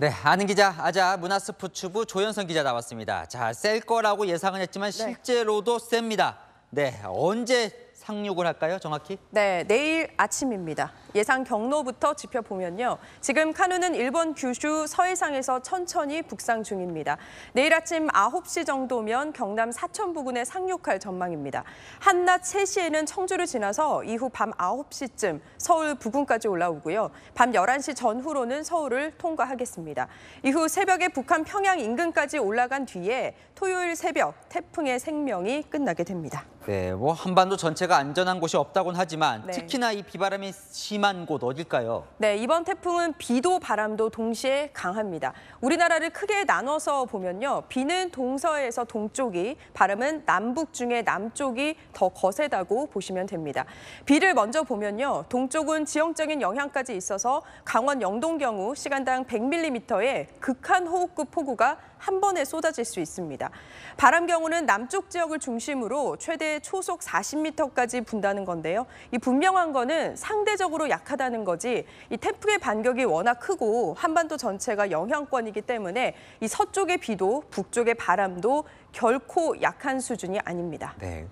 네, 아는 기자, 아자 문화스포츠부 조현선 기자 나왔습니다. 자, 셀 거라고 예상은 했지만 네. 실제로도 셉니다. 네, 언제 상륙을 할까요? 정확히? 네, 내일 아침입니다. 예상 경로부터 지켜보면요 지금 카누는 일본 규슈 서해상에서 천천히 북상 중입니다. 내일 아침 9시 정도면 경남 사천 부근에 상륙할 전망입니다. 한낮 3시에는 청주를 지나서 이후 밤 9시쯤 서울 부근까지 올라오고요. 밤 11시 전후로는 서울을 통과하겠습니다. 이후 새벽에 북한 평양 인근까지 올라간 뒤에 토요일 새벽 태풍의 생명이 끝나게 됩니다. 네, 뭐 한반도 전체 자가 안전한 곳이 없다고는 하지만 네. 특히나 이 비바람이 심한 곳 어딜까요? 네, 이번 태풍은 비도 바람도 동시에 강합니다. 우리나라를 크게 나눠서 보면요. 비는 동서에서 동쪽이, 바람은 남북 중에 남쪽이 더 거세다고 보시면 됩니다. 비를 먼저 보면요. 동쪽은 지형적인 영향까지 있어서 강원 영동 경우 시간당 100mm의 극한 호흡급 폭우가 한 번에 쏟아질 수 있습니다. 바람 경우는 남쪽 지역을 중심으로 최대 초속 4 0 m 까 지역까지 분다는 건데요. 이 분명한 거는 상대적으로 약하다는 거지 이 태풍의 반격이 워낙 크고 한반도 전체가 영향권이기 때문에 이 서쪽의 비도 북쪽의 바람도 결코 약한 수준이 아닙니다. 네.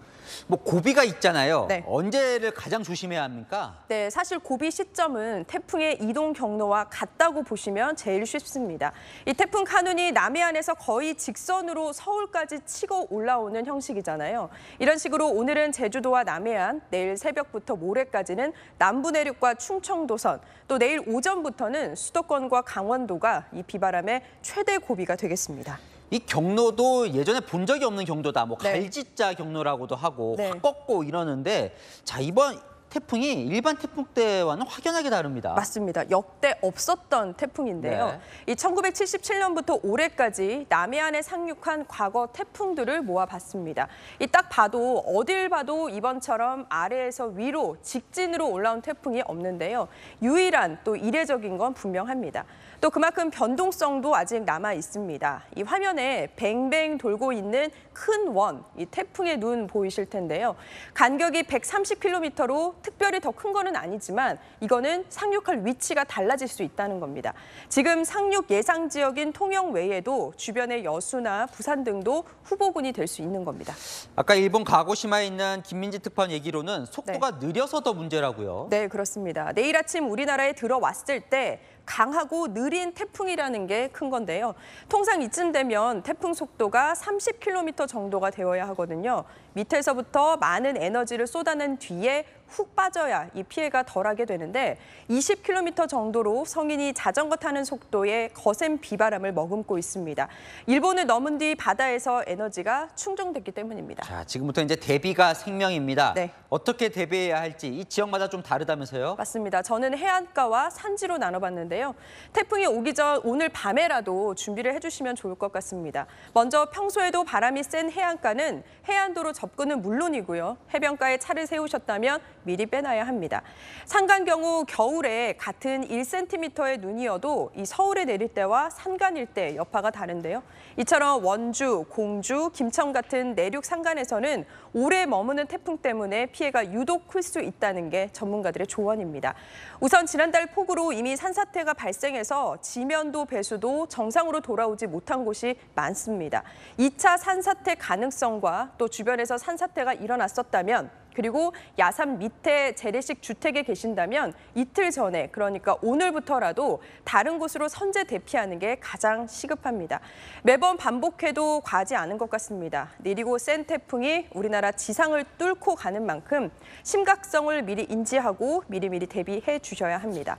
뭐 고비가 있잖아요. 네. 언제를 가장 조심해야 합니까? 네, 사실 고비 시점은 태풍의 이동 경로와 같다고 보시면 제일 쉽습니다. 이 태풍 카눈이 남해안에서 거의 직선으로 서울까지 치고 올라오는 형식이잖아요. 이런 식으로 오늘은 제주도와 남해안, 내일 새벽부터 모레까지는 남부 내륙과 충청도선, 또 내일 오전부터는 수도권과 강원도가 이 비바람의 최대 고비가 되겠습니다. 이 경로도 예전에 본 적이 없는 경도다. 뭐 네. 갈짓자 경로라고도 하고 네. 꺾고 이러는데 자 이번 태풍이 일반 태풍 때와는 확연하게 다릅니다. 맞습니다. 역대 없었던 태풍인데요. 네. 이 1977년부터 올해까지 남해안에 상륙한 과거 태풍들을 모아봤습니다. 이 딱 봐도 어딜 봐도 이번처럼 아래에서 위로 직진으로 올라온 태풍이 없는데요. 유일한 또 이례적인 건 분명합니다. 또 그만큼 변동성도 아직 남아 있습니다. 이 화면에 뱅뱅 돌고 있는 큰 원, 이 태풍의 눈 보이실 텐데요. 간격이 130km로 특별히 더 큰 거는 아니지만 이거는 상륙할 위치가 달라질 수 있다는 겁니다. 지금 상륙 예상 지역인 통영 외에도 주변의 여수나 부산 등도 후보군이 될 수 있는 겁니다. 아까 일본 가고시마에 있는 김민지 특파원 얘기로는 속도가 네. 느려서 더 문제라고요. 네, 그렇습니다. 내일 아침 우리나라에 들어왔을 때 강하고 느린 태풍이라는 게 큰 건데요. 통상 이쯤 되면 태풍 속도가 30km 정도가 되어야 하거든요. 밑에서부터 많은 에너지를 쏟아낸 뒤에 훅 빠져야 이 피해가 덜하게 되는데 20km 정도로 성인이 자전거 타는 속도에 거센 비바람을 머금고 있습니다. 일본을 넘은 뒤 바다에서 에너지가 충전됐기 때문입니다. 자, 지금부터 이제 대비가 생명입니다. 네. 어떻게 대비해야 할지 이 지역마다 좀 다르다면서요? 맞습니다. 저는 해안가와 산지로 나눠봤는데요. 태풍이 오기 전 오늘 밤에라도 준비를 해주시면 좋을 것 같습니다. 먼저 평소에도 바람이 센 해안가는 해안도로 접근은 물론이고요. 해변가에 차를 세우셨다면 미리 빼놔야 합니다. 산간 경우 겨울에 같은 1cm의 눈이어도 이 서울에 내릴 때와 산간일 때 여파가 다른데요. 이처럼 원주, 공주, 김천 같은 내륙 산간에서는 오래 머무는 태풍 때문에 피해가 유독 클 수 있다는 게 전문가들의 조언입니다. 우선 지난달 폭우로 이미 산사태가 발생해서 지면도 배수도 정상으로 돌아오지 못한 곳이 많습니다. 2차 산사태 가능성과 또 주변에서 산사태가 일어났었다면 그리고 야산 밑에 재래식 주택에 계신다면 이틀 전에 그러니까 오늘부터라도 다른 곳으로 선제 대피하는 게 가장 시급합니다. 매번 반복해도 과하지 않은 것 같습니다. 내리고센 태풍이 우리나라 지상을 뚫고 가는 만큼 심각성을 미리 인지하고 미리미리 대비해 주셔야 합니다.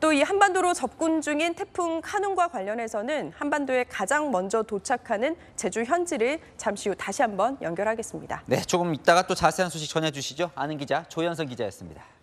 또 이 한반도로 접근 중인 태풍 카눈과 관련해서는 한반도에 가장 먼저 도착하는 제주 현지를 잠시 후 다시 한번 연결하겠습니다. 네, 조금 이따가 또 자세한 소식 전해 주시죠. 아는 기자 조현성 기자였습니다.